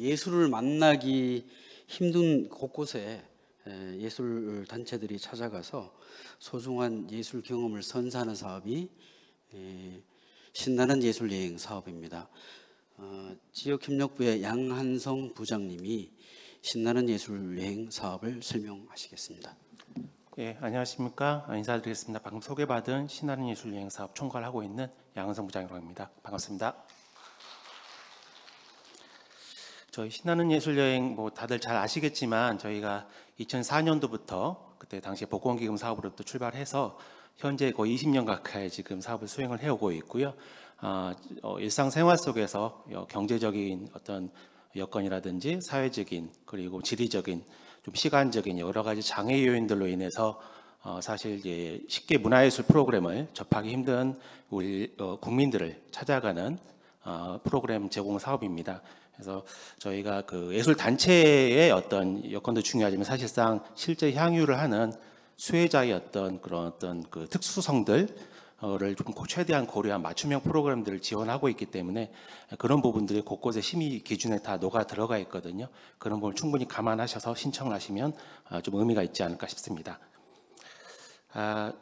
예술을 만나기 힘든 곳곳에 예술 단체들이 찾아가서 소중한 예술 경험을 선사하는 사업이 신나는 예술 여행 사업입니다. 어, 지역협력부의 양한성 부장님이 신나는 예술 여행 사업을 설명하시겠습니다. 예, 안녕하십니까. 인사드리겠습니다. 방금 소개받은 신나는 예술 여행 사업 총괄하고 있는 양한성 부장이라고 합니다. 반갑습니다. 저희 신나는 예술 여행 뭐 다들 잘 아시겠지만 저희가 2004년도부터 그때 당시에 복원기금 사업으로부터 출발해서 현재 거의 20년 가까이 지금 사업을 수행을 해오고 있고요. 아, 어, 일상생활 속에서 어, 경제적인 어떤 여건이라든지 사회적인 그리고 지리적인 좀 시간적인 여러 가지 장애 요인들로 인해서 어, 사실 이제 쉽게 문화예술 프로그램을 접하기 힘든 우리 어, 국민들을 찾아가는 어, 프로그램 제공 사업입니다. 그래서 저희가 그 예술 단체의 어떤 여건도 중요하지만 사실상 실제 향유를 하는 수혜자의 어떤 그런 어떤 그 특수성들 를좀 최대한 고려한 맞춤형 프로그램들을 지원하고 있기 때문에 그런 부분들이 곳곳에 심의 기준에 다 녹아 들어가 있거든요. 그런 부분 충분히 감안하셔서 신청 하시면 아, 좀 의미가 있지 않을까 싶습니다. 아,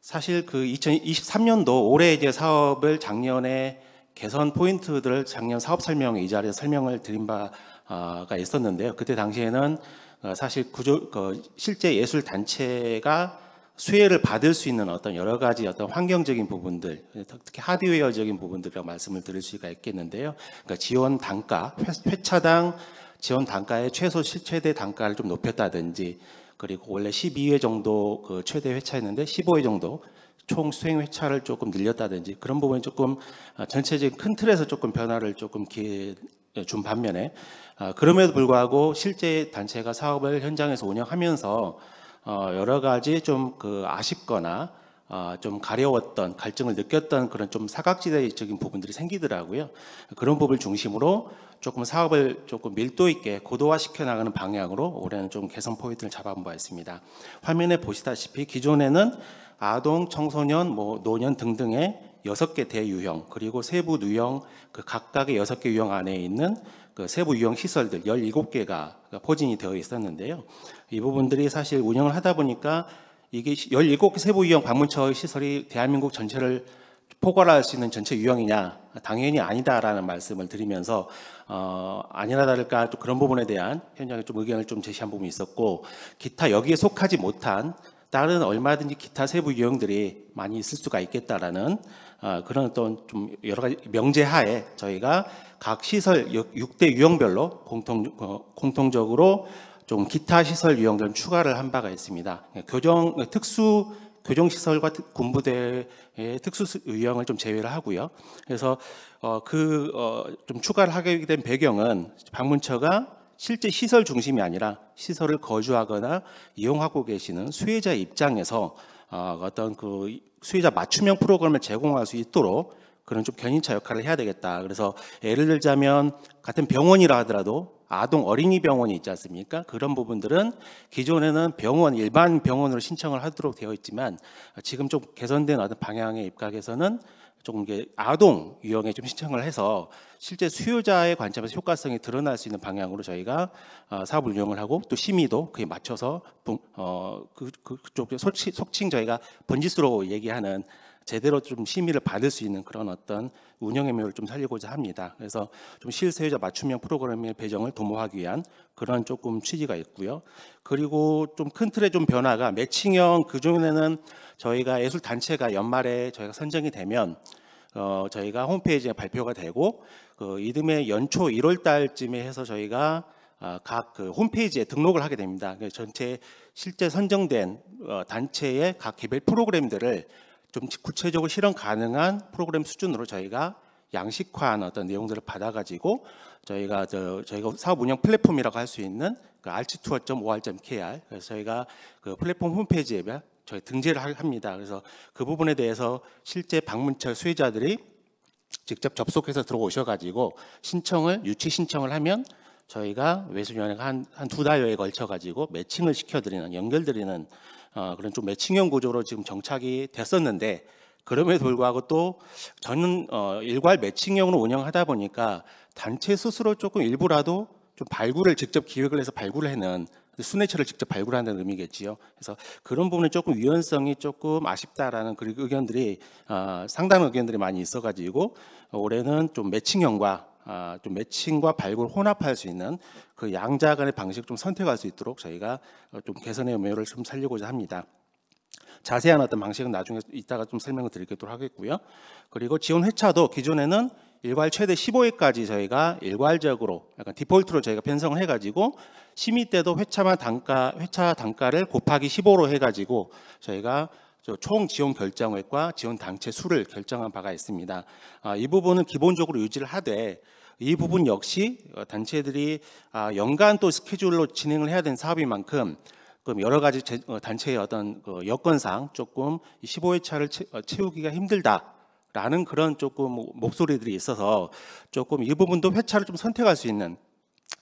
사실 그 2023년도 올해 이제 사업을 작년에 개선 포인트들을 작년 사업 설명회 이자리에 설명을 드린 바가 아, 있었는데요. 그때 당시에는 어, 사실 구조, 그 실제 예술 단체가 수혜를 받을 수 있는 어떤 여러 가지 어떤 환경적인 부분들, 특히 하드웨어적인 부분들이라고 말씀을 드릴 수가 있겠는데요. 그러니까 지원 단가, 회차당 지원 단가의 최소 최대 단가를 좀 높였다든지, 그리고 원래 12회 정도 그 최대 회차였는데 15회 정도 총 수행 회차를 조금 늘렸다든지 그런 부분이 조금 아, 전체적인 큰 틀에서 조금 변화를 조금 예, 준 반면에 아, 그럼에도 불구하고 실제 단체가 사업을 현장에서 운영하면서 어, 여러 가지 좀 그 아쉽거나 아, 좀 가려웠던 갈증을 느꼈던 그런 좀 사각지대적인 부분들이 생기더라고요. 그런 부분을 중심으로 조금 사업을 조금 밀도 있게 고도화시켜 나가는 방향으로 올해는 좀 개선 포인트를 잡아본 바 있습니다. 화면에 보시다시피 기존에는 아동, 청소년, 뭐 노년 등등의 여섯 개 대유형 그리고 세부 유형 그 각각의 여섯 개 유형 안에 있는 그 세부 유형 시설들 열일곱 개가 그러니까 포진이 되어 있었는데요. 이 부분들이 사실 운영을 하다 보니까 이게 열일곱 개 세부 유형 방문처 시설이 대한민국 전체를 포괄할 수 있는 전체 유형이냐 당연히 아니다라는 말씀을 드리면서 어, 아니나 다를까 또 그런 부분에 대한 현장에 좀 의견을 좀 제시한 부분이 있었고 기타 여기에 속하지 못한 다른 얼마든지 기타 세부 유형들이 많이 있을 수가 있겠다라는 어, 그런 어떤 좀 여러 가지 명제하에 저희가 각 시설 6대 유형별로 공통 어, 공통적으로 좀 기타 시설 유형들 추가를 한 바가 있습니다. 예, 교정 어, 특수 교정 시설과 군부대의 특수 유형을 좀 제외를 하고요. 그래서 어, 그좀 어, 추가를 하게 된 배경은 방문처가 실제 시설 중심이 아니라 시설을 거주하거나 이용하고 계시는 수혜자 입장에서 어, 어떤 그 수혜자 맞춤형 프로그램을 제공할 수 있도록 그런 좀 견인차 역할을 해야 되겠다. 그래서 예를 들자면 같은 병원이라 하더라도 아동 어린이 병원이 있지 않습니까? 그런 부분들은 기존에는 병원 일반 병원으로 신청을 하도록 되어 있지만 지금 좀 개선된 어떤 방향의 입각에서는 조금 이게 아동 유형에 좀 신청을 해서 실제 수요자의 관점에서 효과성이 드러날 수 있는 방향으로 저희가 어, 사업을 운영을 하고 또 심의도 그에 맞춰서 어, 그, 그, 쪽 속칭 저희가 번지수로 얘기하는 제대로 좀 심의를 받을 수 있는 그런 어떤 운영의 묘를 좀 살리고자 합니다. 그래서 좀 실세유자 맞춤형 프로그램의 배정을 도모하기 위한 그런 조금 취지가 있고요. 그리고 좀 큰 틀의 좀 변화가 매칭형 그중에는 저희가 예술 단체가 연말에 저희가 선정이 되면 어, 저희가 홈페이지에 발표가 되고 그 이듬해 연초 1월 달쯤에 해서 저희가 어, 아, 각 그 홈페이지에 등록을 하게 됩니다. 전체 실제 선정된 어, 단체의 각 개별 프로그램들을 좀 구체적으로 실현 가능한 프로그램 수준으로 저희가 양식화한 어떤 내용들을 받아가지고 저희가 저 저희가 사업 운영 플랫폼이라고 할 수 있는 그 알치투어.or.kr 그래서 저희가 그 플랫폼 홈페이지에 저희 등재를 합니다. 그래서 그 부분에 대해서 실제 방문처 수혜자들이 직접 접속해서 들어오셔가지고 신청을 유치 신청을 하면 저희가 외수위원회가 한한 두 달여에 걸쳐가지고 매칭을 시켜드리는 연결드리는 어, 그런 좀 매칭형 구조로 지금 정착이 됐었는데 그럼에도 불구하고 또 저는 어, 일괄 매칭형으로 운영하다 보니까 단체 스스로 조금 일부라도 좀 발굴을 직접 기획을 해서 발굴을 해는 순회체를 직접 발굴하는 의미겠지요. 그래서 그런 부분에 조금 유연성이 조금 아쉽다라는 그런 의견들이 어, 상당 의견들이 많이 있어가지고 올해는 좀 매칭형과 아, 좀 매칭과 발굴 혼합할 수 있는 그 양자 간의 방식을 좀 선택할 수 있도록 저희가 어, 좀 개선의 매료를 좀 살리고자 합니다. 자세한 어떤 방식은 나중에 이따가 좀 설명을 드리도록 하겠고요. 그리고 지원 회차도 기존에는 일괄 최대 15회까지 저희가 일괄적으로 약간 디폴트로 저희가 편성을 해가지고 심의 때도 회차만 단가 회차 단가를 곱하기 15로 해가지고 저희가 총 지원 결정액과 지원 단체 수를 결정한 바가 있습니다. 아, 이 부분은 기본적으로 유지를 하되 이 부분 역시 어, 단체들이 아, 연간 또 스케줄로 진행을 해야 되는 사업인 만큼 그럼 여러 가지 어, 단체의 어떤 그 여건상 조금 15회차를 어, 채우기가 힘들다. 라는 그런 조금 뭐 목소리들이 있어서 조금 이 부분도 회차를 좀 선택할 수 있는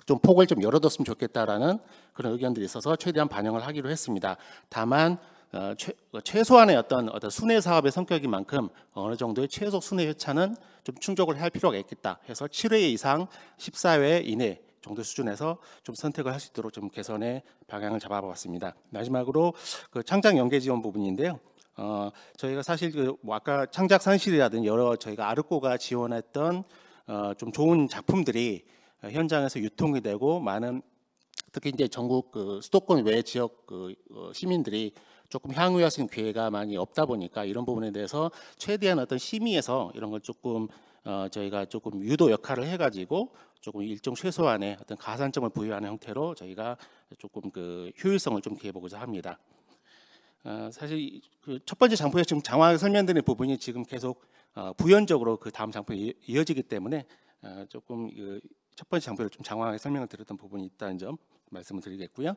좀 폭을 좀 열어뒀으면 좋겠다라는 그런 의견들이 있어서 최대한 반영을 하기로 했습니다. 다만 어, 최, 그 소한의 어떤 어떤 순회 사업의 성격인 만큼 어느 정도의 최소 순회 회차는 좀 충족을 할 필요가 있겠다 해서 7회 이상 14회 이내 정도 수준에서 좀 선택을 할 수 있도록 좀 개선의 방향을 잡아봤습니다. 마지막으로 그 창작 연계 지원 부분인데요. 어, 저희가 사실 그뭐 아까 창작 산실이라든 지 여러 저희가 아르코가 지원했던 어, 좀 좋은 작품들이 현장에서 유통이 되고 많은 특히 이제 전국 그 수도권 외 지역 그 어, 시민들이 조금 향후에 할수 있는 기회가 많이 없다 보니까 이런 부분에 대해서 최대한 어떤 심의에서 이런 걸 조금 어, 저희가 조금 유도 역할을 해가지고 조금 일정 최소한의 어떤 가산점을 부여하는 형태로 저희가 조금 그 효율성을 좀 기해보고자 합니다. 어, 사실 그첫 번째 장표에 지금 장황하게 설명드린 부분이 지금 계속 어, 부연적으로 그 다음 장표에 이어지기 때문에 어, 조금 그첫 번째 장표를 좀 장황하게 설명을 드렸던 부분이 있다는 점 말씀을 드리겠고요.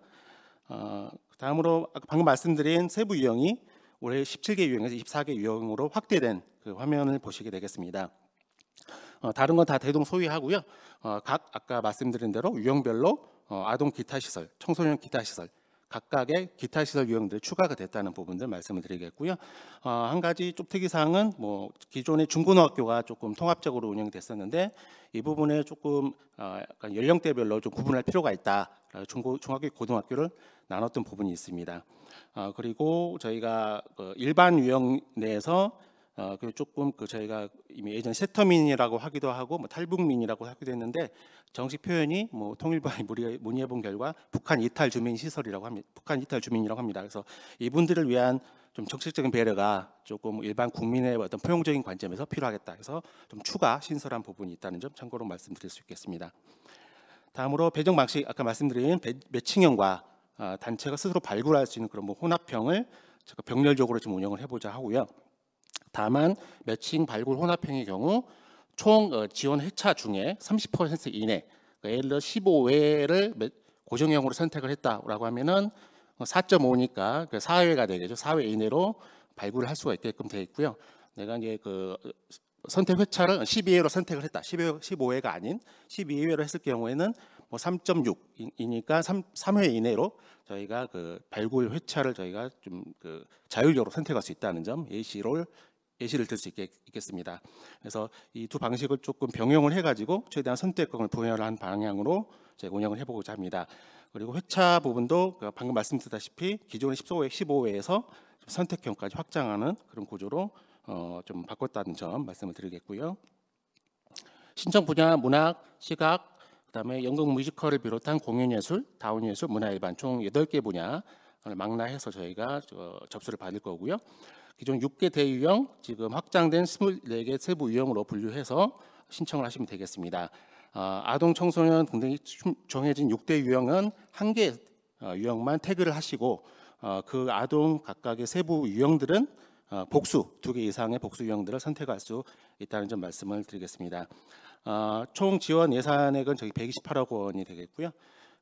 어, 다음으로 아까 방금 말씀드린 세부 유형이 올해 17개 유형에서 24개 유형으로 확대된 그 화면을 보시게 되겠습니다. 어, 다른 건 다 대동 소유하고요. 어, 각 아까 말씀드린 대로 유형별로 어, 아동 기타 시설, 청소년 기타 시설 각각의 기타 시설 유형들이 추가가 됐다는 부분들 말씀을 드리겠고요. 어, 한 가지 좀 특이 사항은 뭐 기존의 중고등학교가 조금 통합적으로 운영됐었는데 이 부분에 조금 어, 약간 연령대별로 좀 구분할 필요가 있다. 중고 중학교 고등학교를 나눴던 부분이 있습니다. 어, 그리고 저희가 그 일반 유형 내에서 어, 그 조금 그 저희가 이미 예전 세터민이라고 하기도 하고 뭐 탈북민이라고 하기도 했는데 정식 표현이 뭐 통일부에 문의해 본 결과 북한 이탈 주민 시설이라고 합니다. 북한 이탈 주민이라고 합니다. 그래서 이분들을 위한 좀 정책적인 배려가 조금 일반 국민의 어떤 포용적인 관점에서 필요하겠다. 그래서 좀 추가 신설한 부분이 있다는 점 참고로 말씀드릴 수 있겠습니다. 다음으로 배정 방식 아까 말씀드린 매칭형과 아, 단체가 스스로 발굴할 수 있는 그런 뭐 혼합형을 제가 병렬적으로 좀 운영을 해보자 하고요. 다만 매칭 발굴 혼합형의 경우 총 어, 지원 회차 중에 30% 이내 그러니까 예를 들어 15회를 고정형으로 선택을 했다라고 하면은 4.5니까 어, 4회가 그 되겠죠. 4회 이내로 발굴을 할 수가 있게끔 되어 있고요. 내가 이제 그 선택 회차를 12회로 선택을 했다. 12회, 15회가 아닌 12회로 했을 경우에는 뭐 3.6이니까 3, 3회 이내로 저희가 그 발굴 회차를 저희가 좀 그 자율적으로 선택할 수 있다는 점 예시를 예시를 들수 있겠습니다. 그래서 이 두 방식을 조금 병용을 해가지고 최대한 선택권을 분열한 방향으로 제 운영을 해보고자 합니다. 그리고 회차 부분도 그 방금 말씀드렸다시피 기존의 15회, 15회에서 선택형까지 확장하는 그런 구조로 어, 좀 바꿨다는 점 말씀을 드리겠고요. 신청 분야 문학, 시각, 그다음에 연극 뮤지컬을 비롯한 공연 예술, 다운 예술, 문화 일반 총 여덟 개 분야를 망라해서 저희가 접수를 받을 거고요. 기존 6개 대유형 지금 확장된 24개 세부 유형으로 분류해서 신청을 하시면 되겠습니다. 아, 아동, 청소년 등등이 정해진 6대 유형은 한개 어, 유형만 태그를 하시고 어, 그 아동 각각의 세부 유형들은 어, 복수 두 개 이상의 복수 유형들을 선택할 수 있다는 점 말씀을 드리겠습니다. 어, 총 지원 예산액은 저기 128억 원이 되겠고요.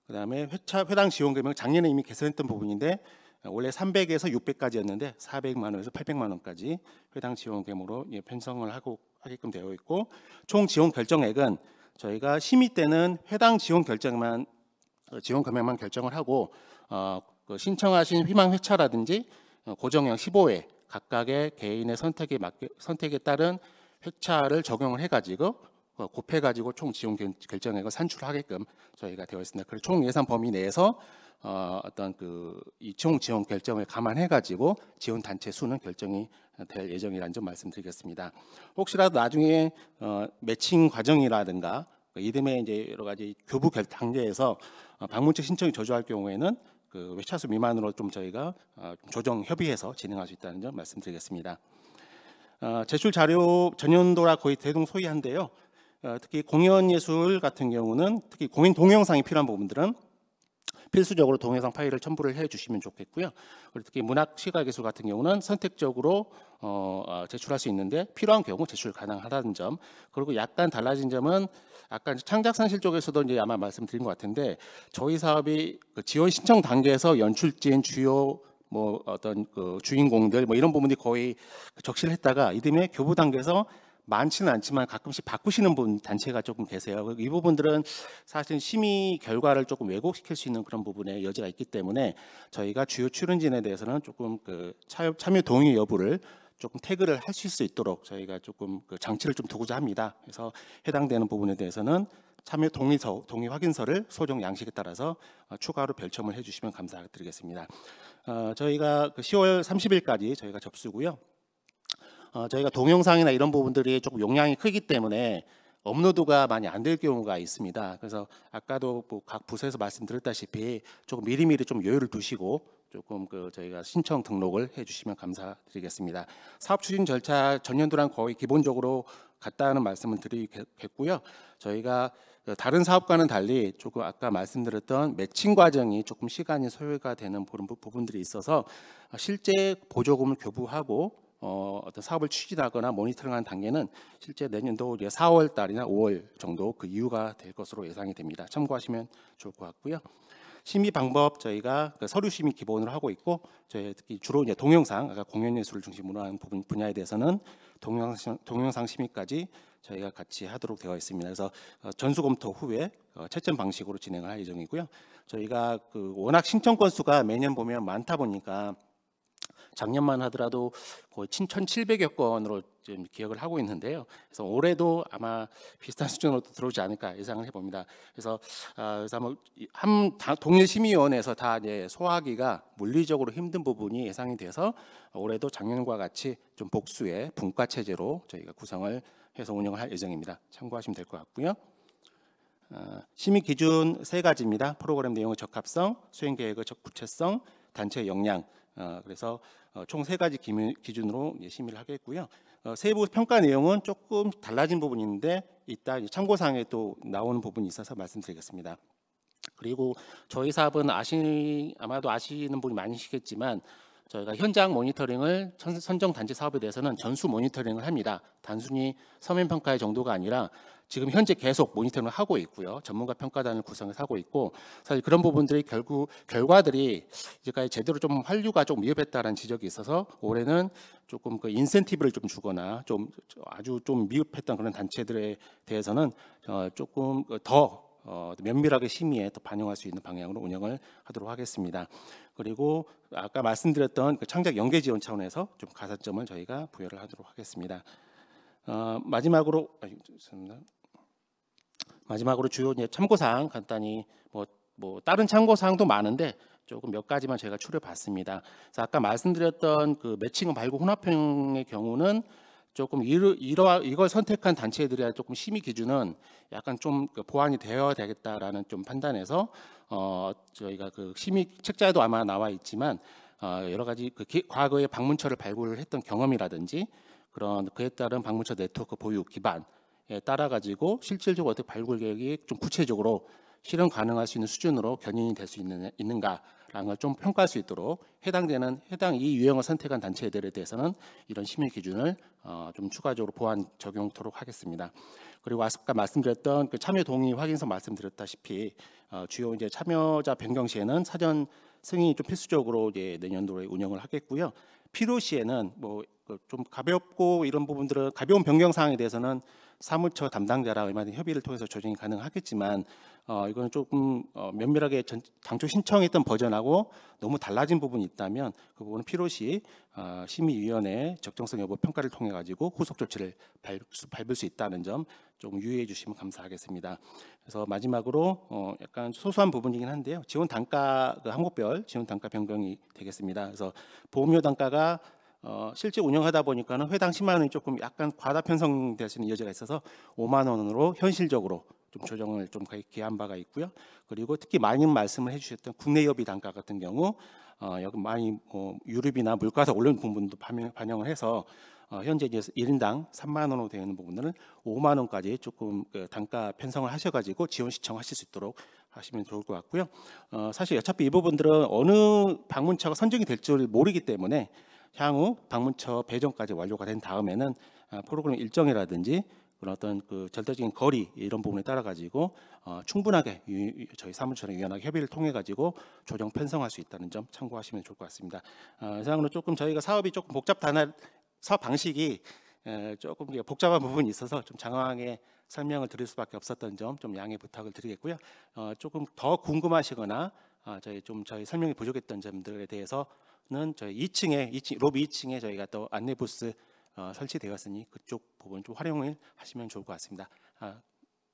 그다음에 회차 회당 지원금액 작년에 이미 개선했던 부분인데 원래 300에서 600까지였는데 400만 원에서 800만 원까지 회당 지원금으로 예, 편성을 하고 하게끔 되어 있고 총 지원 결정액은 저희가 심의 때는 회당 지원 결정만 어, 지원 금액만 결정을 하고 어, 그 신청하신 희망 회차라든지 어, 고정형 15회 각각의 개인의 선택에 맞게 선택에 따른 회차를 적용을 해가지고 어, 곱해가지고 총 지원 결정액을 산출하게끔 저희가 되어 있습니다. 그리고 총 예산 범위 내에서 어, 어떤 그 이 총 지원 결정을 감안해가지고 지원 단체 수는 결정이 될 예정이라는 점 말씀드리겠습니다. 혹시라도 나중에 어, 매칭 과정이라든가 그 이듬해 이제 여러 가지 교부 결 단계에서 어, 방문책 신청이 저조할 경우에는 그 회차수 미만으로 좀 저희가 어, 조정 협의해서 진행할 수 있다는 점 말씀드리겠습니다. 제출 자료 전년도라 거의 대동 소이한데요. 어, 특히 공연 예술 같은 경우는 특히 공연 동영상이 필요한 부분들은 필수적으로 동영상 파일을 첨부를 해주시면 좋겠고요. 그리고 특히 문학 시각 예술 같은 경우는 선택적으로 어, 아, 제출할 수 있는데 필요한 경우 제출 가능하다는 점. 그리고 약간 달라진 점은 아까 창작산실 쪽에서도 이제 아마 말씀드린 것 같은데 저희 사업이 그 지원 신청 단계에서 연출진 주요 뭐 어떤 그 주인공들 뭐 이런 부분이 거의 적실했다가 이듬해 교부 단계에서 많지는 않지만 가끔씩 바꾸시는 분 단체가 조금 계세요. 이 부분들은 사실 심의 결과를 조금 왜곡시킬 수 있는 그런 부분에 여지가 있기 때문에 저희가 주요 출연진에 대해서는 조금 그 참여 동의 여부를 조금 태그를 할 수 있도록 저희가 조금 그 장치를 좀 두고자 합니다. 그래서 해당되는 부분에 대해서는 참여 동의서, 동의 확인서를 소정 양식에 따라서 어, 추가로 별첨을 해주시면 감사드리겠습니다. 어, 저희가 10월 그 30일까지 저희가 접수고요. 어, 저희가 동영상이나 이런 부분들이 조금 용량이 크기 때문에 업로드가 많이 안 될 경우가 있습니다. 그래서 아까도 뭐각 부서에서 말씀드렸다시피 조금 미리미리 좀 여유를 두시고 조금 그 저희가 신청 등록을 해주시면 감사드리겠습니다. 사업 추진 절차 전년도랑 거의 기본적으로 같다는 말씀을 드리겠고요. 저희가 그 다른 사업과는 달리 조금 아까 말씀드렸던 매칭 과정이 조금 시간이 소요가 되는 부분들이 있어서 실제 보조금을 교부하고 어, 어떤 사업을 추진하거나 모니터링하는 단계는 실제 내년도 우리가 4월 달이나 5월 정도 그 이유가 될 것으로 예상이 됩니다. 참고하시면 좋을 것 같고요. 심의 방법 저희가 그 서류 심의 기본으로 하고 있고 저희 특히 주로 이제 동영상 아까 공연 예술을 중심으로 하는 부분 분야에 대해서는 동영상 동영상 심의까지 저희가 같이 하도록 되어 있습니다. 그래서 어, 전수 검토 후에 어, 채점 방식으로 진행할 예정이고요. 저희가 그 워낙 신청 건수가 매년 보면 많다 보니까 작년만 하더라도 거의 7,700여 건으로 지금 기억을 하고 있는데요. 그래서 올해도 아마 비슷한 수준으로 들어오지 않을까 예상을 해봅니다. 그래서 아, 그래서 한번 한 다, 동일 심의위원회에서 다 이제 소화기가 물리적으로 힘든 부분이 예상이 돼서 올해도 작년과 같이 좀 복수의 분과 체제로 저희가 구성을 해서 운영을 할 예정입니다. 참고하시면 될 것 같고요. 어, 심의 기준 세 가지입니다. 프로그램 내용의 적합성, 수행 계획의 적 구체성, 단체 역량. 어, 그래서 어, 총세 가지 기준으로 심의를 하겠고요. 어, 세부 평가 내용은 조금 달라진 부분이 데 이따 참고사항에 또 나오는 부분이 있어서 말씀드리겠습니다. 그리고 저희 사업은 아시, 아마도 아시는 분이 많으시겠지만 저희가 현장 모니터링을 선정 단지 사업에 대해서는 전수 모니터링을 합니다. 단순히 서면 평가의 정도가 아니라 지금 현재 계속 모니터링을 하고 있고요. 전문가 평가단을 구성해서 하고 있고 사실 그런 부분들이 결국 결과들이 이제까지 제대로 좀 환류가 좀 미흡했다라는 지적이 있어서 올해는 조금 그 인센티브를 좀 주거나 좀 아주 좀 미흡했던 그런 단체들에 대해서는 어, 조금 그 더 어, 면밀하게 심의에 더 반영할 수 있는 방향으로 운영을 하도록 하겠습니다. 그리고 아까 말씀드렸던 그 창작 연계 지원 차원에서 좀 가산점을 저희가 부여를 하도록 하겠습니다. 어, 마지막으로 아, 죄송합니다. 마지막으로 주요 참고사항 간단히 뭐, 뭐 다른 참고사항도 많은데 조금 몇 가지만 제가 추려봤습니다. 그래서 아까 말씀드렸던 그매칭 발굴 혼합형의 경우는 조금 이러, 이러, 이걸 선택한 단체들의 조금 심의 기준은 약간 좀 그 보완이 되어야 되겠다라는 좀 판단에서 어, 저희가 그 심의 책자에도 아마 나와 있지만 어, 여러 가지 그 기, 과거의 방문처를 발굴했던 경험이라든지 그런 그에 따른 방문처 네트워크 보유 기반 예, 따라 가지고 실질적으로 어떻게 발굴 계획이 좀 구체적으로 실현 가능할 수 있는 수준으로 견인이 될 수 있는, 있는가라는 걸 좀 평가할 수 있도록 해당되는 해당 이 유형을 선택한 단체들에 대해서는 이런 심의 기준을 어, 좀 추가적으로 보완 적용토록 하겠습니다. 그리고 아까 말씀드렸던 그 참여 동의 확인서 말씀드렸다시피 어, 주요 이제 참여자 변경 시에는 사전 승인이 좀 필수적으로 이제 내년도에 운영을 하겠고요. 필요시에는 뭐좀 그 가볍고 이런 부분들은 가벼운 변경 사항에 대해서는 사무처 담당자랑 얼마든지 협의를 통해서 조정이 가능하겠지만 어, 이거는 조금 어, 면밀하게 전, 당초 신청했던 버전하고 너무 달라진 부분이 있다면 그 부분은 필요시 어, 심의위원회 적정성 여부 평가를 통해 가지고 후속 조치를 밟, 밟을 수 있다는 점 조금 유의해 주시면 감사하겠습니다. 그래서 마지막으로 어, 약간 소소한 부분이긴 한데요. 지원 단가 그 항목별 지원 단가 변경이 되겠습니다. 그래서 보험료 단가가 어, 실제 운영하다 보니까는 회당 10만 원이 조금 약간 과다 편성될 수 있는 여지가 있어서 5만 원으로 현실적으로 좀 조정을 좀 기한 바가 있고요. 그리고 특히 많이 말씀을 해주셨던 국내 여비 단가 같은 경우 어, 여기 많이 어, 유류비나 물가가서 올른 부분도 반영을 해서 어, 현재 이제 1인당 3만 원으로 되는 부분을 5만 원까지 조금 그 단가 편성을 하셔가지고 지원 신청하실 수 있도록 하시면 좋을 것 같고요. 어, 사실 어차피 이 부분들은 어느 방문처가 선정이 될 줄 모르기 때문에 향후 방문처 배정까지 완료가 된 다음에는 아, 프로그램 일정이라든지 그런 어떤 그 절대적인 거리 이런 부분에 따라 가지고 어, 충분하게 유, 저희 사무처랑 유연하게 협의를 통해 가지고 조정 편성할 수 있다는 점 참고하시면 좋을 것 같습니다. 어, 이상으로 조금 저희가 사업이 조금 복잡한 사업 방식이 에, 조금 복잡한 부분이 있어서 좀 장황하게 설명을 드릴 수밖에 없었던 점 좀 양해 부탁을 드리겠고요. 어, 조금 더 궁금하시거나 아, 저희 좀 저희 설명이 부족했던 점들에 대해서는 저희 2층에 2층 로비 2층에 저희가 또 안내 부스 어, 설치되었으니 그쪽 부분 좀 활용을 하시면 좋을 것 같습니다. 아,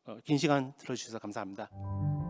어, 긴 시간 들어주셔서 감사합니다.